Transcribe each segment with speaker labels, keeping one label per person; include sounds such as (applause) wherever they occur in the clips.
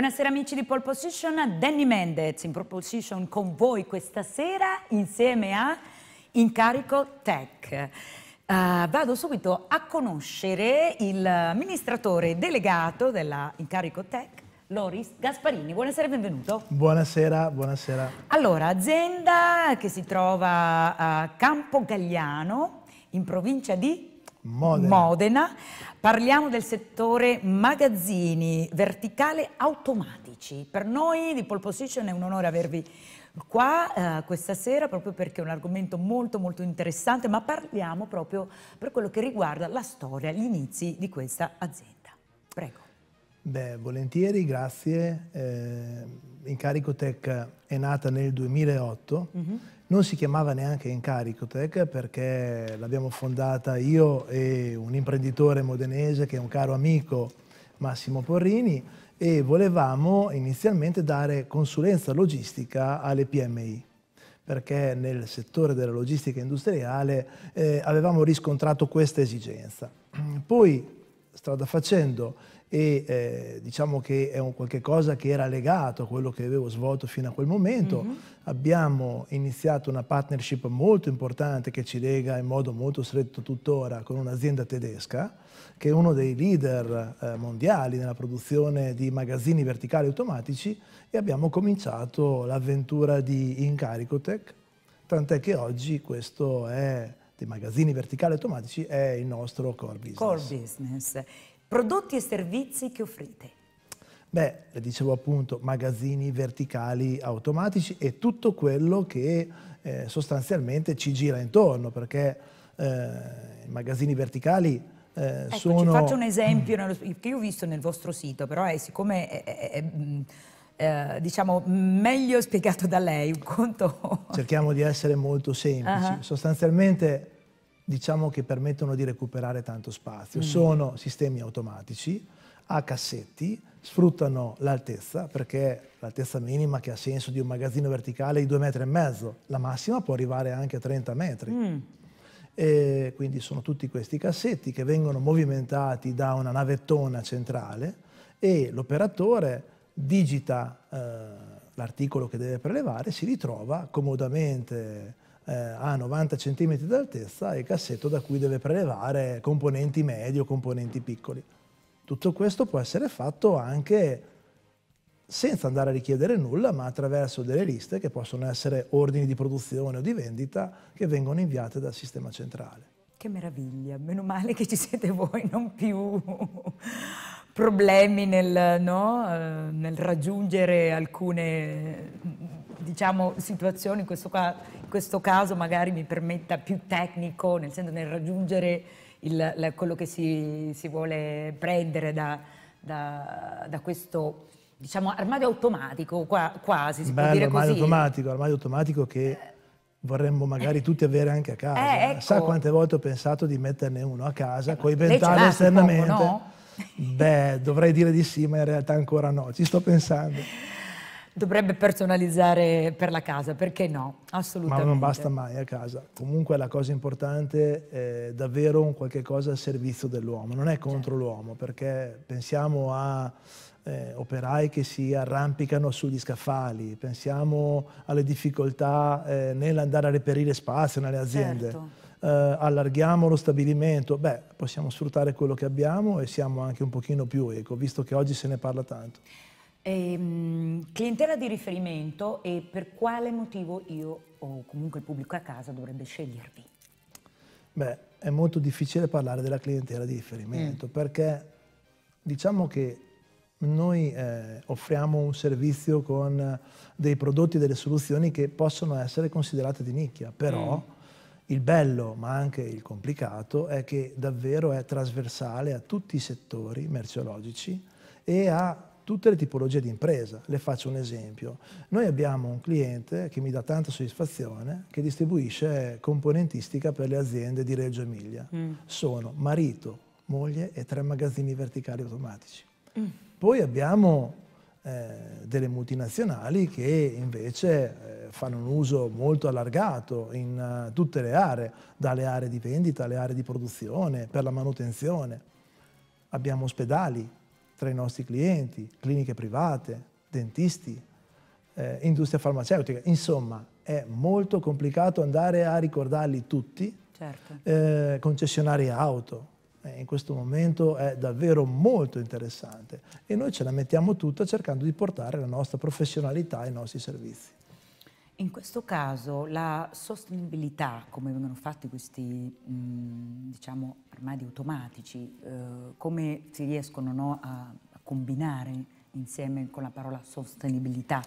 Speaker 1: Buonasera amici di Pole Position, Danny Mendez in Pole Position con voi questa sera insieme a Incarico Tech. Uh, vado subito a conoscere il amministratore delegato della Incarico Tech, Loris Gasparini. Buonasera e benvenuto.
Speaker 2: Buonasera, buonasera.
Speaker 1: Allora, azienda che si trova a Campo Gagliano in provincia di Modena. Modena. Parliamo del settore magazzini verticale automatici. Per noi di Pole Position è un onore avervi qua eh, questa sera proprio perché è un argomento molto molto interessante, ma parliamo proprio per quello che riguarda la storia, gli inizi di questa azienda. Prego.
Speaker 2: Beh, volentieri, grazie. Eh, Incarico Tech è nata nel 2008. Mm -hmm non si chiamava neanche Incaricotech perché l'abbiamo fondata io e un imprenditore modenese che è un caro amico, Massimo Porrini, e volevamo inizialmente dare consulenza logistica alle PMI perché nel settore della logistica industriale eh, avevamo riscontrato questa esigenza. (clears throat) Poi, strada facendo, e eh, diciamo che è un qualche cosa che era legato a quello che avevo svolto fino a quel momento. Mm -hmm. Abbiamo iniziato una partnership molto importante che ci lega in modo molto stretto tuttora con un'azienda tedesca che è uno dei leader eh, mondiali nella produzione di magazzini verticali automatici e abbiamo cominciato l'avventura di Incaricotech, tant'è che oggi questo è dei magazzini verticali automatici è il nostro core business.
Speaker 1: Core business prodotti e servizi che offrite.
Speaker 2: Beh, le dicevo appunto, magazzini verticali automatici e tutto quello che eh, sostanzialmente ci gira intorno, perché eh, i magazzini verticali eh, ecco, sono... faccio un
Speaker 1: esempio nello, che io ho visto nel vostro sito, però è, siccome è, è, è mm, eh, diciamo meglio spiegato da lei un conto
Speaker 2: cerchiamo di essere molto semplici uh -huh. sostanzialmente diciamo che permettono di recuperare tanto spazio. Mm. Sono sistemi automatici, a cassetti, sfruttano l'altezza, perché l'altezza minima che ha senso di un magazzino verticale è di due metri, e mezzo. la massima può arrivare anche a 30 metri. Mm. E quindi sono tutti questi cassetti che vengono movimentati da una navettona centrale e l'operatore digita eh, l'articolo che deve prelevare, si ritrova comodamente eh, ha 90 cm d'altezza e il cassetto da cui deve prelevare componenti medi o componenti piccoli. Tutto questo può essere fatto anche senza andare a richiedere nulla, ma attraverso delle liste che possono essere ordini di produzione o di vendita che vengono inviate dal sistema centrale.
Speaker 1: Che meraviglia, meno male che ci siete voi, non più problemi nel, no, eh, nel raggiungere alcune diciamo, situazioni, in questo, qua, in questo, caso magari mi permetta più tecnico, nel senso nel raggiungere il, la, quello che si, si vuole prendere da, da, da questo diciamo, armadio automatico, qua, quasi, si Bello, può dire armadio Automatico,
Speaker 2: armadio automatico che... vorremmo magari tutti avere anche a casa. Eh, ecco. Sa quante volte ho pensato di metterne uno a casa, eh, coinventarlo esternamente? Poco, no? Beh, dovrei dire di sì, ma in realtà ancora no, ci sto pensando.
Speaker 1: Dovrebbe personalizzare per la casa, perché no? Assolutamente. Ma non basta mai
Speaker 2: a casa. Comunque la cosa importante è davvero un qualche cosa al servizio dell'uomo, non è certo. contro certo. l'uomo, perché pensiamo a eh, operai che si arrampicano sugli scaffali, pensiamo alle difficoltà eh, nell'andare a reperire spazio nelle aziende. Certo. Eh, allarghiamo lo stabilimento, beh, possiamo sfruttare quello che abbiamo e siamo anche un pochino più eco, visto che oggi se ne parla tanto.
Speaker 1: Ehm, clientela di riferimento e per quale motivo io o comunque il pubblico a casa dovrebbe scegliervi?
Speaker 2: Beh, è molto difficile parlare della clientela di riferimento mm. perché diciamo che noi eh, offriamo un servizio con dei prodotti e delle soluzioni che possono essere considerate di nicchia, però mm. il bello, ma anche il complicato, è che davvero è trasversale a tutti i settori merceologici e a tutte le tipologie di impresa. Le faccio un esempio. Noi abbiamo un cliente che mi dà tanta soddisfazione, che distribuisce componentistica per le aziende di Reggio Emilia. Mm. Sono marito, moglie e tre magazzini verticali automatici. Mm. Poi abbiamo eh, delle multinazionali che invece eh, fanno un uso molto allargato in uh, tutte le aree, dalle aree di vendita alle aree di produzione, per la manutenzione. Abbiamo ospedali, tra i nostri clienti, cliniche private, dentisti, eh, industria farmaceutica. Insomma, è molto complicato andare a ricordarli tutti, certo. eh, concessionari auto. Eh, in questo momento è davvero molto interessante e noi ce la mettiamo tutta cercando di portare la nostra professionalità ai nostri servizi.
Speaker 1: In questo caso la sostenibilità, come vengono fatti questi mm, diciamo, armadi automatici, eh, come si riescono no, a, a, combinare insieme con la parola sostenibilità?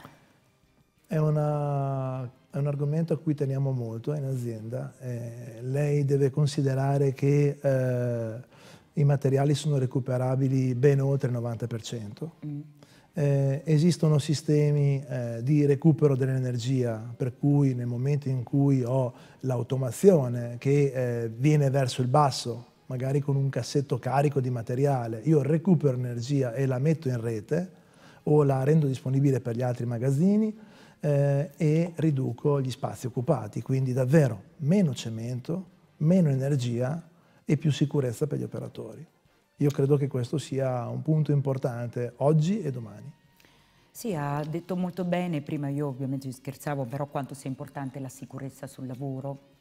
Speaker 2: È, una, è, un argomento a cui teniamo molto in azienda. Eh, lei deve considerare che eh, i materiali sono recuperabili ben oltre il 90%. Mm eh, esistono sistemi eh, di recupero dell'energia, per cui nel momento in cui ho l'automazione che eh, viene verso il basso, magari con un cassetto carico di materiale, io recupero energia e la metto in rete o la rendo disponibile per gli altri magazzini eh, e riduco gli spazi occupati. Quindi davvero meno cemento, meno energia e più sicurezza per gli operatori. Io credo che questo sia un punto importante oggi e domani.
Speaker 1: Sì, ha detto molto bene, prima io ovviamente scherzavo, però quanto sia importante la sicurezza sul lavoro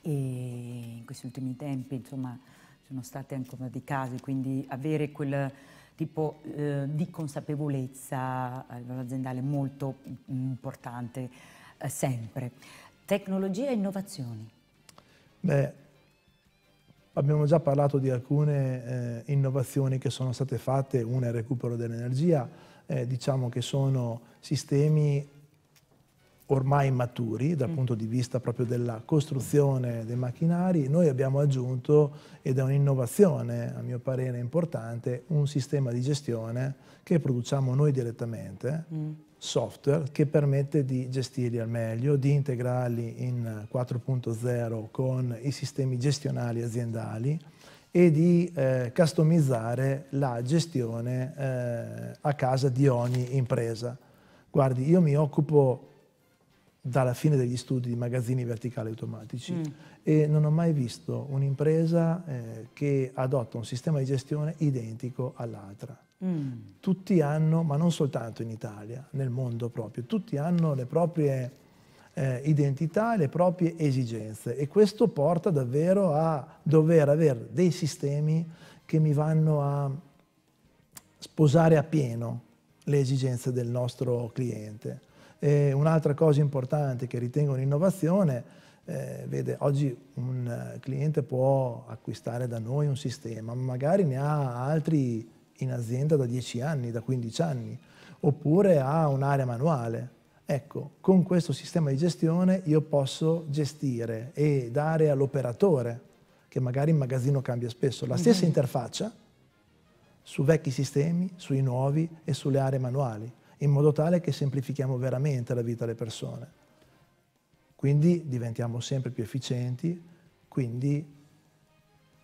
Speaker 1: e in questi ultimi tempi, insomma, sono stati ancora dei casi, quindi avere quel tipo eh, di consapevolezza a livello aziendale molto importante eh, sempre. Tecnologia e innovazioni.
Speaker 2: Beh, Abbiamo già parlato di alcune eh, innovazioni che sono state fatte, una è il recupero dell'energia, eh, diciamo che sono sistemi ormai maturi dal mm. punto di vista proprio della costruzione dei macchinari, noi abbiamo aggiunto, ed è un'innovazione a mio parere importante, un sistema di gestione che produciamo noi direttamente, mm software che permette di gestirli al meglio, di integrarli in 4.0 con i sistemi gestionali aziendali e di eh, customizzare la gestione eh, a casa di ogni impresa. Guardi, io mi occupo dalla fine degli studi di magazzini verticali automatici mm. e non ho mai visto un'impresa eh, che adotta un sistema di gestione identico all'altra. Mm. Tutti hanno, ma non soltanto in Italia, nel mondo proprio, tutti hanno le proprie eh, identità le proprie esigenze e questo porta davvero a dover avere dei sistemi che mi vanno a sposare appieno le esigenze del nostro cliente. E un'altra cosa importante che ritengo un'innovazione, eh, vede, oggi un cliente può acquistare da noi un sistema, magari ne ha altri in azienda da 10 anni, da 15 anni, oppure ha un'area manuale. Ecco, con questo sistema di gestione io posso gestire e dare all'operatore, che magari in magazzino cambia spesso, la stessa mm -hmm. interfaccia su vecchi sistemi, sui nuovi e sulle aree manuali in modo tale che semplifichiamo veramente la vita alle persone. Quindi diventiamo sempre più efficienti, quindi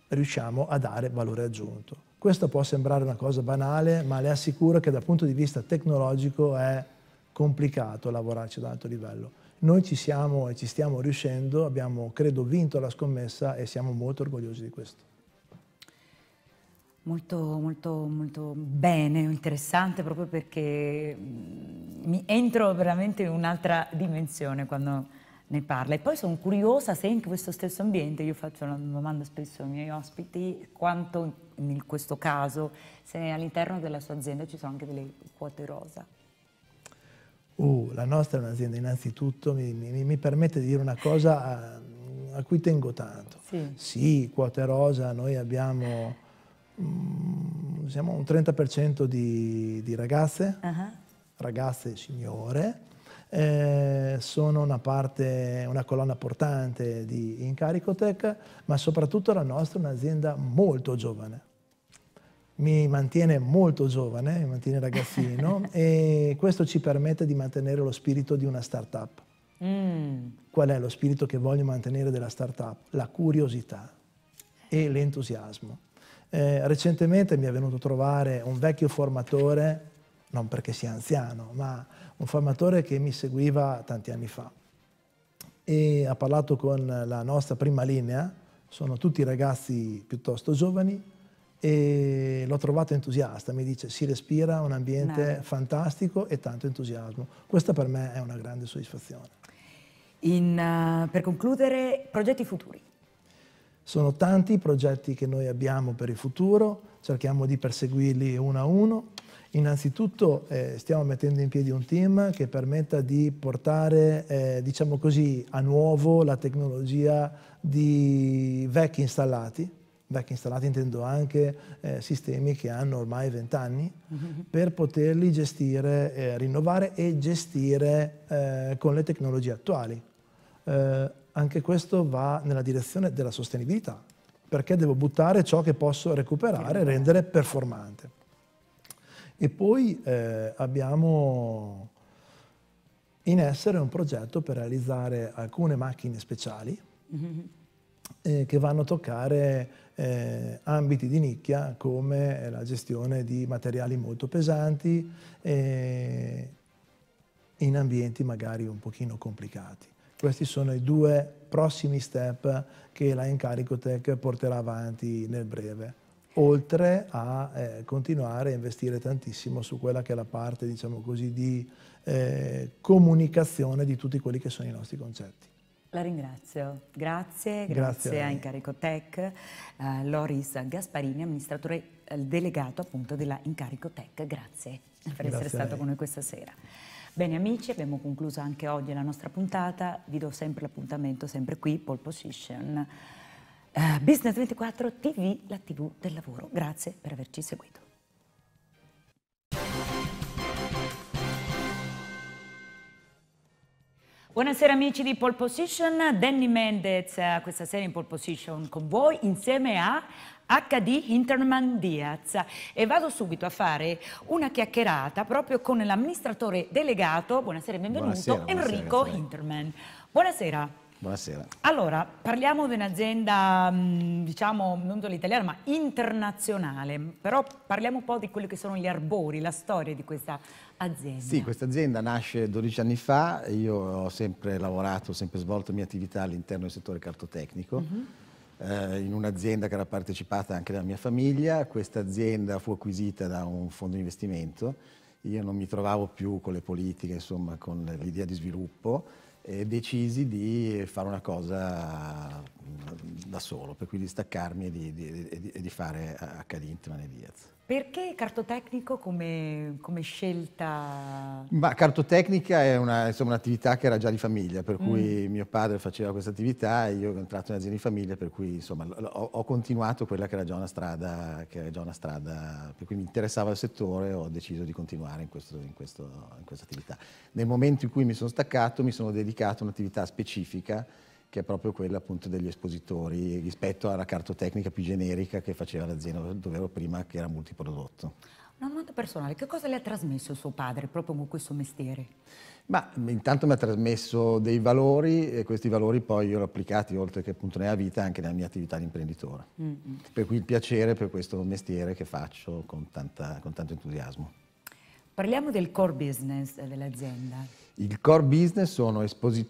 Speaker 2: riusciamo a dare valore aggiunto. Questo può sembrare una cosa banale, ma le assicuro che dal punto di vista tecnologico è complicato lavorarci ad alto livello. Noi ci siamo e ci stiamo riuscendo, abbiamo credo vinto la scommessa e siamo molto orgogliosi di questo
Speaker 1: molto, molto, molto bene, interessante, proprio perché mm, mi entro veramente in un'altra dimensione quando ne parla. E poi sono curiosa se in questo stesso ambiente, io faccio una domanda spesso ai miei ospiti, quanto in questo caso, se all'interno della sua azienda ci sono anche delle quote rosa.
Speaker 2: Uh, la nostra è un'azienda innanzitutto, mi, mi, mi, permette di dire una cosa a, eh, a cui tengo tanto. Sì. sì, quote rosa, noi abbiamo mm, siamo un 30% di, di, ragazze, uh -huh. ragazze signore, eh, sono una parte, una colonna portante di Incaricotech, ma soprattutto la nostra è un'azienda molto giovane. Mi mantiene molto giovane, mi mantiene ragazzino (laughs) e questo ci permette di mantenere lo spirito di una startup.
Speaker 1: Mm.
Speaker 2: Qual è lo spirito che voglio mantenere della startup? La curiosità e l'entusiasmo. Eh, recentemente mi è venuto a trovare un vecchio formatore, non perché sia anziano, ma un formatore che mi seguiva tanti anni fa e ha parlato con la nostra prima linea, sono tutti ragazzi piuttosto giovani e l'ho trovato entusiasta, mi dice si respira un ambiente no. fantastico e tanto entusiasmo. Questa per me è una grande soddisfazione.
Speaker 1: In, uh, per concludere, progetti futuri.
Speaker 2: Sono tanti i progetti che noi abbiamo per il futuro, cerchiamo di perseguirli uno a uno. Innanzitutto eh, stiamo mettendo in piedi un team che permetta di portare, eh, diciamo così, a nuovo la tecnologia di vecchi installati, vecchi installati intendo anche eh, sistemi che hanno ormai 20 anni, uh -huh. per poterli gestire, eh, rinnovare e gestire eh, con le tecnologie attuali. Eh, anche questo va nella direzione della sostenibilità, perché devo buttare ciò che posso recuperare e rendere performante. E poi eh, abbiamo in essere un progetto per realizzare alcune macchine speciali mm-hmm. eh, che vanno a toccare eh, ambiti di nicchia come la gestione di materiali molto pesanti eh, in ambienti magari un pochino complicati. Questi sono i due prossimi step che la Incaricotech porterà avanti nel breve, oltre a eh, continuare a investire tantissimo su quella che è la parte, diciamo così, di eh, comunicazione di tutti quelli che sono i nostri concetti.
Speaker 1: La ringrazio, grazie, grazie, grazie a Incarico Tech, eh, uh, Loris Gasparini, amministratore eh, delegato appunto della Incarico Tech, grazie per grazie essere stato con noi questa sera. Bene amici, abbiamo concluso anche oggi la nostra puntata, vi do sempre l'appuntamento, sempre qui, Pole Position. Uh, Business 24 TV, la TV del lavoro. Grazie per averci seguito. Buonasera amici di Pole Position, Danny Mendez eh, questa sera in Pole Position con voi insieme a HD Hinterman Diaz e vado subito a fare una chiacchierata proprio con l'amministratore delegato, buonasera e benvenuto, buonasera, Enrico buonasera. Hinterman. Buonasera. Buonasera. Allora, parliamo di un'azienda, mm, diciamo, non solo italiana, ma internazionale, però parliamo un po' di quelli che sono gli arbori, la storia di questa azienda. Sì, questa
Speaker 3: azienda nasce 12 anni fa, io ho sempre lavorato, ho sempre svolto mie attività all'interno del settore cartotecnico. Uh mhm. -huh eh, in un'azienda che era partecipata anche dalla mia famiglia. Questa azienda fu acquisita da un fondo di investimento. Io non mi trovavo più con le politiche, insomma, con l'idea di sviluppo e decisi di fare una cosa mm, da solo, per cui di staccarmi e di, di, di, di fare HD Intman e Diaz.
Speaker 1: Perché cartotecnico come, come scelta?
Speaker 3: Ma cartotecnica è una, insomma, un'attività che era già di famiglia, per mm. cui mio padre faceva questa attività e io ho entrato in azienda di famiglia, per cui insomma, ho, ho, continuato quella che era già una strada, che era già una strada, per cui mi interessava il settore e ho deciso di continuare in, questo, in, questo, in questa attività. Nel momento in cui mi sono staccato mi sono dedicato a un'attività specifica che è proprio quella appunto degli espositori rispetto alla cartotecnica più generica che faceva l'azienda dove ero prima che era multiprodotto.
Speaker 1: Una domanda personale, che cosa le ha trasmesso suo padre proprio con questo mestiere?
Speaker 3: Ma intanto mi ha trasmesso dei valori e questi valori poi io li ho applicati oltre che appunto nella vita anche nella mia attività di imprenditore. Mm -hmm. Per cui il piacere per questo mestiere che faccio con, tanta, con tanto entusiasmo.
Speaker 1: Parliamo del core business eh, dell'azienda.
Speaker 3: Il core business sono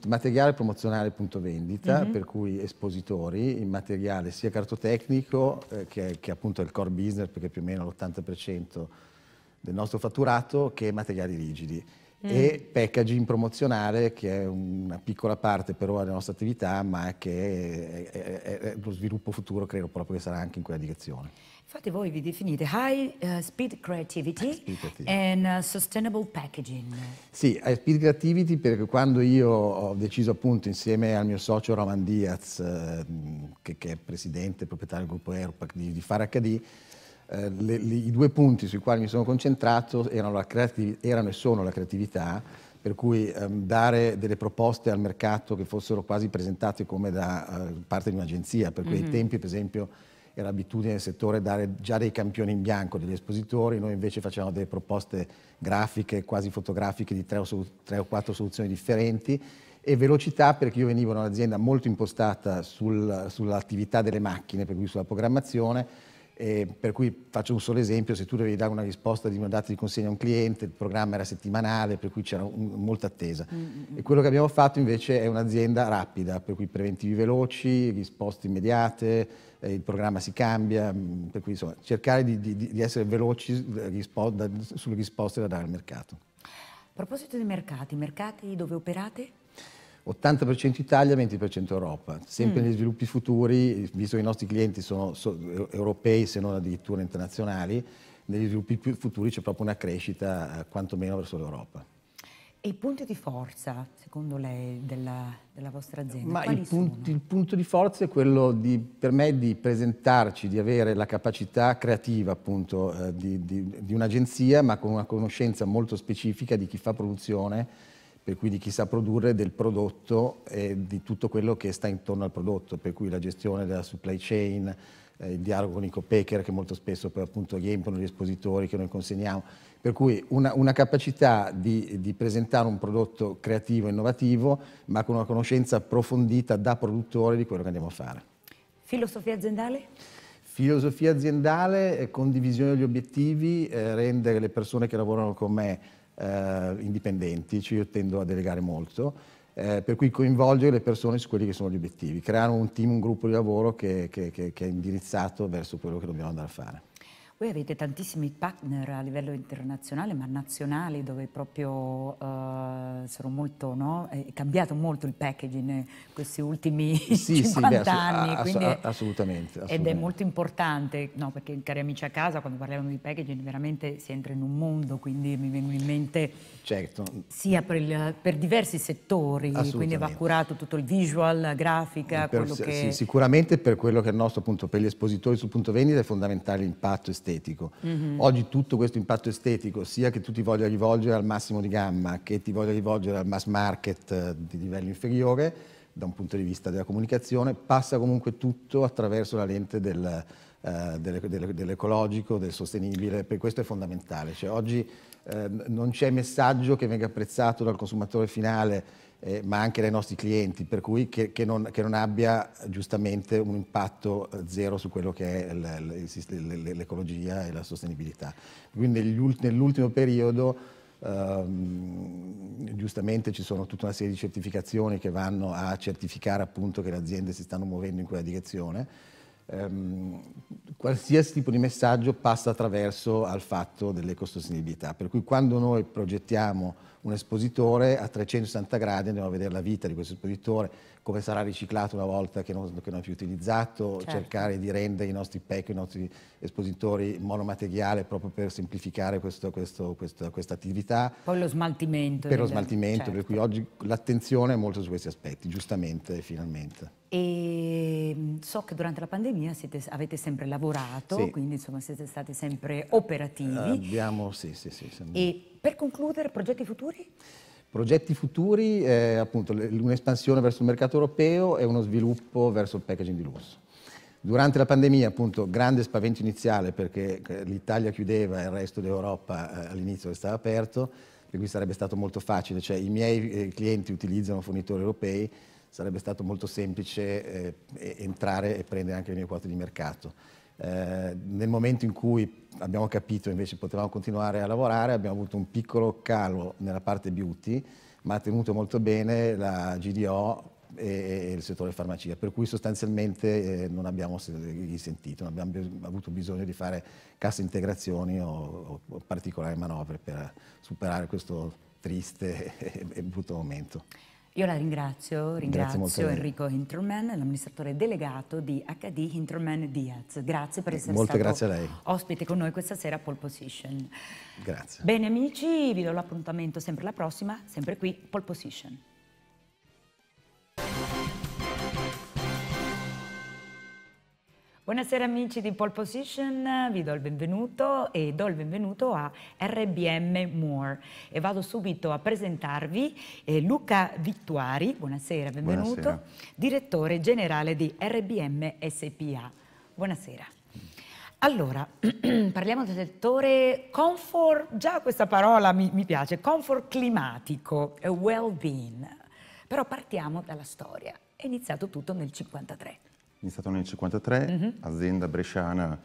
Speaker 3: materiale promozionale punto vendita, mm -hmm. per cui espositori in materiale sia cartotecnico, eh, che, che appunto è il core business perché più o meno l'80% del nostro fatturato, che materiali rigidi. Mm. E packaging promozionale, che è una piccola parte per ora della nostra attività, ma che è, è, è, lo sviluppo futuro credo proprio che sarà anche in quella direzione.
Speaker 1: Infatti voi vi definite high uh, speed creativity Expeditive. and uh, sustainable packaging.
Speaker 3: Sì, high speed creativity perché quando io ho deciso appunto insieme al mio socio Roman Diaz, eh, che, che, è presidente e proprietario del gruppo Aeropac, di, di fare HD, eh, le, le, i due punti sui quali mi sono concentrato erano, erano e sono la creatività, per cui ehm, dare delle proposte al mercato che fossero quasi presentate come da eh, parte di un'agenzia, per cui mm -hmm. ai tempi per esempio era abitudine del settore dare già dei campioni in bianco degli espositori, noi invece facevamo delle proposte grafiche, quasi fotografiche di tre o, tre o quattro soluzioni differenti e velocità perché io venivo da un'azienda molto impostata sul, sull'attività delle macchine, per cui sulla programmazione, eh, per cui faccio un solo esempio, se tu dovevi dare una risposta di una data di consegna a un cliente, il programma era settimanale, per cui c'era un, molta attesa. Mm-hmm. E quello che abbiamo fatto invece è un'azienda rapida, per cui preventivi veloci, risposte immediate, eh, il programma si cambia, mm, per cui insomma, cercare di, di, di essere veloci eh, rispo- da, sulle risposte da dare al mercato.
Speaker 1: A proposito dei mercati, mercati dove operate?
Speaker 3: 80% Italia, 20% Europa. Sempre mm. negli sviluppi futuri, visto che i nostri clienti sono, sono europei se non addirittura internazionali, negli sviluppi futuri c'è proprio una crescita eh, quantomeno verso l'Europa.
Speaker 1: E i punti di forza, secondo lei, della, della vostra azienda? Il, punt,
Speaker 3: il, punto di forza è quello di, per me di presentarci, di avere la capacità creativa appunto eh, di, di, di un'agenzia, ma con una conoscenza molto specifica di chi fa produzione per cui di chi sa produrre del prodotto e di tutto quello che sta intorno al prodotto, per cui la gestione della supply chain, eh, il dialogo con i co-packer che molto spesso poi appunto riempiono gli espositori che noi consegniamo, per cui una, una capacità di, di, presentare un prodotto creativo e innovativo, ma con una conoscenza approfondita da produttore di quello che andiamo a fare.
Speaker 1: Filosofia aziendale?
Speaker 3: Filosofia aziendale, eh, condivisione degli obiettivi, eh, rendere le persone che lavorano con me eh, indipendenti, cioè io tendo a delegare molto, eh, per cui coinvolgere le persone su quelli che sono gli obiettivi, creare un team, un gruppo di lavoro che, che, che, che è indirizzato verso quello che dobbiamo andare a fare.
Speaker 1: Voi avete tantissimi partner a livello internazionale ma nazionali dove proprio eh, sono molto, no? è cambiato molto il packaging in questi ultimi sì, 50 sì, anni. Ass ass assolutamente,
Speaker 3: assolutamente, Ed è molto
Speaker 1: importante, no? perché cari amici a casa quando parliamo di packaging veramente si entra in un mondo, quindi mi vengono in mente certo. sia per, il, per diversi settori, quindi va curato tutto il visual, la grafica, per, quello sì,
Speaker 3: sicuramente per quello che è il nostro appunto, per gli espositori sul punto vendita è fondamentale l'impatto esterno estetico. Mm-hmm. Oggi tutto questo impatto estetico, sia che tu ti voglia rivolgere al massimo di gamma, che ti voglia rivolgere al mass market eh, di livello inferiore, da un punto di vista della comunicazione, passa comunque tutto attraverso la lente del, eh, delle, delle, dell'ecologico, del sostenibile, per questo è fondamentale. Cioè, oggi eh, non c'è messaggio che venga apprezzato dal consumatore finale eh, ma anche dai nostri clienti, per cui che, che, non, che, non, abbia giustamente un impatto eh, zero su quello che è l'ecologia e la sostenibilità. Quindi nell'ultimo periodo ehm, giustamente ci sono tutta una serie di certificazioni che vanno a certificare appunto che le aziende si stanno muovendo in quella direzione. Um, qualsiasi tipo di messaggio passa attraverso al fatto dell'ecosostenibilità. Per cui quando noi progettiamo un espositore a 360 gradi, andiamo a vedere la vita di questo espositore, come sarà riciclato una volta che non, che non è più utilizzato, certo. cercare di rendere i nostri PEC, i nostri espositori monomateriale proprio per semplificare questo, questo, questo, questa attività.
Speaker 1: Poi lo smaltimento. Per lo eh, smaltimento, certo. per
Speaker 3: cui oggi l'attenzione è molto su questi aspetti, giustamente e finalmente.
Speaker 1: E mm, so che durante la pandemia siete, avete sempre lavorato, sì. quindi insomma siete stati sempre operativi.
Speaker 3: Abbiamo, sì, sì, sì. Sempre.
Speaker 1: E per concludere, progetti futuri?
Speaker 3: Progetti futuri, eh, appunto, un'espansione verso il mercato europeo e uno sviluppo verso il packaging di lusso. Durante la pandemia, appunto, grande spavento iniziale perché eh, l'Italia chiudeva e il resto d'Europa eh, all'inizio restava aperto, per cui sarebbe stato molto facile, cioè i miei eh, clienti utilizzano fornitori europei, sarebbe stato molto semplice eh, entrare e prendere anche le mie quote di mercato. Eh, nel momento in cui abbiamo capito invece potevamo continuare a lavorare, abbiamo avuto un piccolo calo nella parte beauty, ma ha tenuto molto bene la GDO e, il settore farmacia, per cui sostanzialmente eh, non abbiamo sentito, non abbiamo avuto bisogno di fare casse integrazioni o, o particolari manovre per superare questo triste e brutto momento.
Speaker 1: Io la ringrazio, ringrazio Enrico Hinterman, l'amministratore delegato di HD Hinterman Diaz. Grazie per eh, essere Molto stato ospite con noi questa sera a Pole Position. Grazie. Bene amici, vi do l'appuntamento sempre la prossima, sempre qui, Pole Position. Buonasera amici di Pole Position, vi do il benvenuto e do il benvenuto a RBM More e vado subito a presentarvi eh, Luca Vittuari, buonasera, benvenuto, buonasera. direttore generale di RBM SPA. Buonasera. Allora, (clears throat) parliamo del settore comfort, già questa parola mi, mi piace, comfort climatico eh, well-being, però partiamo dalla storia, è iniziato tutto nel 1953 iniziato nel 1953, mm
Speaker 4: -hmm. azienda bresciana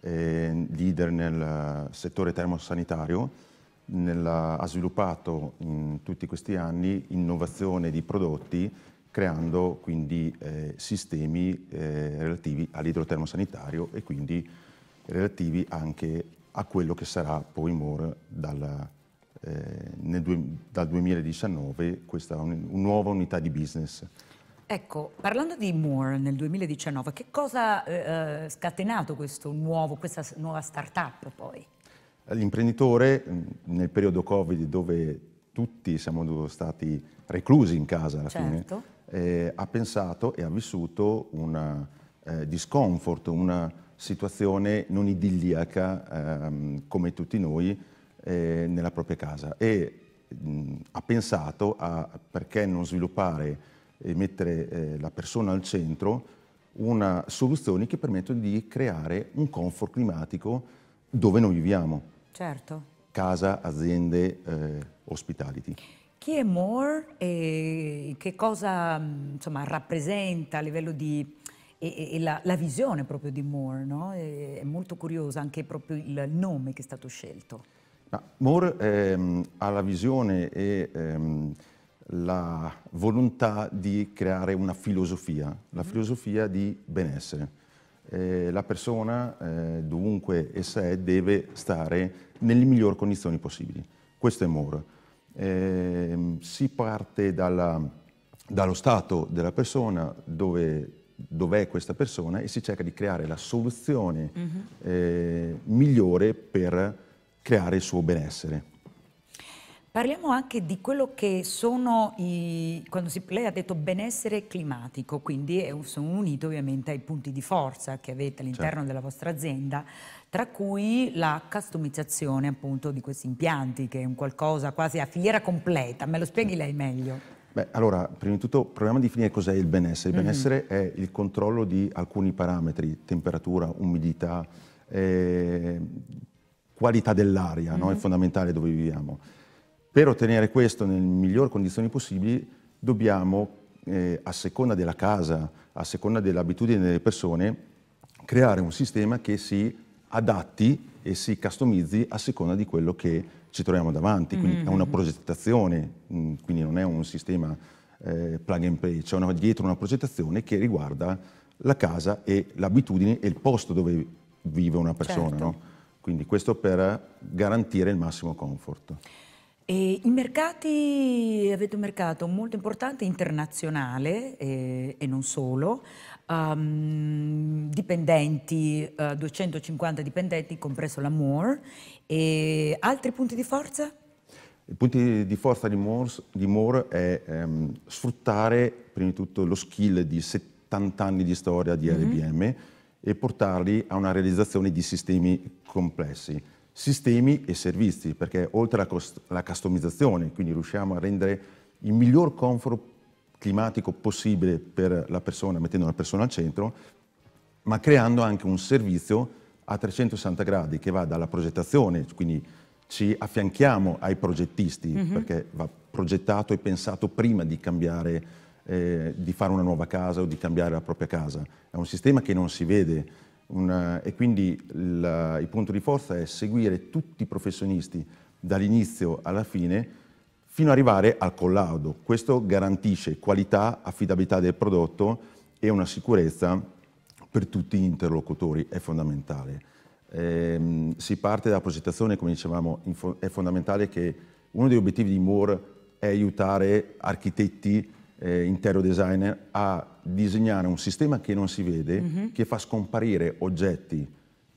Speaker 4: eh, leader nel eh, settore termosanitario, nella, ha sviluppato in tutti questi anni innovazione di prodotti creando quindi eh, sistemi eh, relativi all'idrotermosanitario e quindi relativi anche a quello che sarà poi More dal, eh, dal 2019, questa un, un nuova unità di business.
Speaker 1: Ecco, parlando di Moore nel 2019, che cosa ha eh, eh, scatenato nuovo, questa nuova startup poi?
Speaker 4: L'imprenditore mm, nel periodo Covid dove tutti siamo stati reclusi in casa alla certo. fine, eh, ha pensato e ha vissuto una eh, discomfort, una situazione non idilliaca ehm, come tutti noi eh, nella propria casa e mh, mm, ha pensato a perché non sviluppare e mettere eh, la persona al centro, una soluzione che permettono di creare un comfort climatico dove noi viviamo.
Speaker 1: Certo.
Speaker 4: Casa, aziende, eh, ospitality.
Speaker 1: Chi è More e che cosa mm, insomma, rappresenta a livello di... E, e la, la, visione proprio di More, no? è molto curiosa anche proprio il nome che è stato scelto. Ma
Speaker 4: Moore ehm, ha la visione e ehm, la volontà di creare una filosofia, la mhm. filosofia di benessere. Eh, la persona, eh, dovunque essa è, deve stare nelle migliori condizioni possibili. Questo è Moore. Eh, si parte dalla, dallo stato della persona, dove dov'è questa persona, e si cerca di creare la soluzione mm -hmm. migliore per creare il suo benessere.
Speaker 1: Parliamo anche di quello che sono i, quando si, lei ha detto benessere climatico, quindi è, sono unito ovviamente ai punti di forza che avete all'interno certo. della vostra azienda, tra cui la customizzazione appunto di questi impianti, che è un qualcosa quasi a filiera completa. Me lo spieghi lei meglio?
Speaker 4: Beh, allora, prima di tutto proviamo a definire cos'è il benessere. Il mm-hmm. benessere mm -hmm. è il controllo di alcuni parametri, temperatura, umidità, eh, qualità dell'aria, mm -hmm. no? è mm-hmm. fondamentale dove viviamo. Per ottenere questo nelle migliori condizioni possibili dobbiamo, eh, a seconda della casa, a seconda dell'abitudine delle persone, creare un sistema che si adatti e si customizzi a seconda di quello che ci troviamo davanti. Quindi mm -hmm. è una progettazione, mm, quindi non è un sistema eh, plug and play, c'è una, dietro una progettazione che riguarda la casa e l'abitudine e il posto dove vive una persona. Certo. No? Quindi questo per garantire il massimo
Speaker 1: comfort. E I mercati, avete un mercato molto importante internazionale eh, e non solo, um, dipendenti, uh, eh, 250 dipendenti, compreso la Moore, e altri punti di forza?
Speaker 4: I punti di forza di Moore, di Moore è ehm, sfruttare prima di tutto lo skill di 70 anni di storia di mm -hmm. LBM e portarli a una realizzazione di sistemi complessi sistemi e servizi, perché oltre alla customizzazione, quindi riusciamo a rendere il miglior comfort climatico possibile per la persona, mettendo la persona al centro, ma creando anche un servizio a 360 gradi che va dalla progettazione, quindi ci affianchiamo ai progettisti, mm -hmm. perché va progettato e pensato prima di cambiare, eh, di fare una nuova casa o di cambiare la propria casa. È un sistema che non si vede, un, eh, e quindi il, eh, il punto di forza è seguire tutti i professionisti dall'inizio alla fine fino ad arrivare al collaudo. Questo garantisce qualità, affidabilità del prodotto e una sicurezza per tutti gli interlocutori, è fondamentale. Ehm, si parte dalla progettazione, come dicevamo, è fondamentale che uno degli obiettivi di Moore è aiutare architetti, eh, interior designer a disegnare un sistema che non si vede, mm -hmm. che fa scomparire oggetti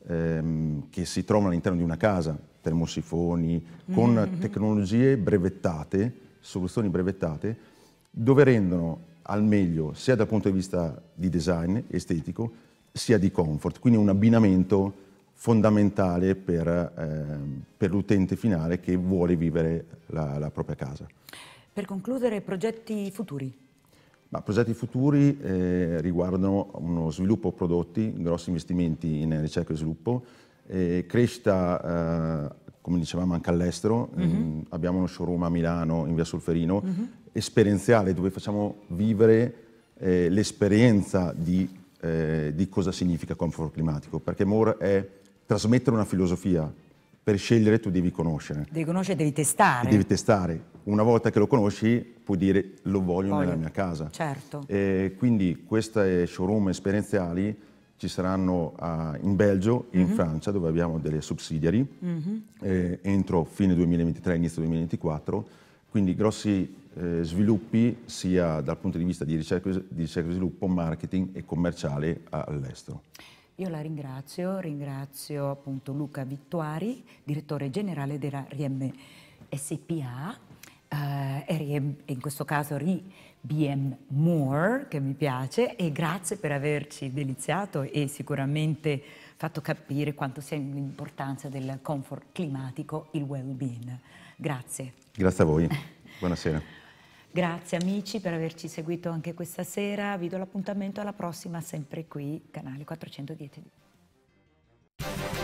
Speaker 4: ehm, che si trovano all'interno di una casa, termosifoni, mhm, con mm -hmm. tecnologie brevettate, soluzioni brevettate, dove rendono al meglio sia dal punto di vista di design estetico, sia di comfort, quindi un abbinamento fondamentale per, eh, per l'utente finale che vuole vivere la, la propria casa.
Speaker 1: Per concludere, progetti futuri?
Speaker 4: Ma progetti futuri eh, riguardano uno sviluppo prodotti, grossi investimenti in ricerca e sviluppo, eh, crescita, eh, come dicevamo, anche all'estero. Mhm. Mm -hmm. abbiamo uno showroom a Milano, in via Solferino, mm -hmm. esperienziale, dove facciamo vivere eh, l'esperienza di, eh, di, cosa significa comfort climatico, perché More è trasmettere una filosofia, per scegliere tu devi conoscere.
Speaker 1: Devi conoscere, devi testare. E devi
Speaker 4: testare. Una volta che lo conosci puoi dire lo voglio, voglio. nella mia casa. Certo. E quindi queste showroom esperienziali ci saranno a, ah, in Belgio e mm -hmm. in mhm. Francia dove abbiamo delle subsidiary mm -hmm. eh, entro fine 2023, inizio 2024. Quindi grossi eh, sviluppi sia dal punto di vista di ricerca, di ricerca e sviluppo, marketing e commerciale all'estero.
Speaker 1: Io la ringrazio, ringrazio appunto Luca Vittuari, direttore generale della RIM SPA, eh, in questo caso RIBM Moore, che mi piace, e grazie per averci deliziato e sicuramente fatto capire quanto sia l'importanza del comfort climatico, il well-being. Grazie.
Speaker 4: Grazie a voi. Buonasera.
Speaker 1: Grazie amici per averci seguito anche questa sera, vi do l'appuntamento alla prossima sempre qui, canale 410.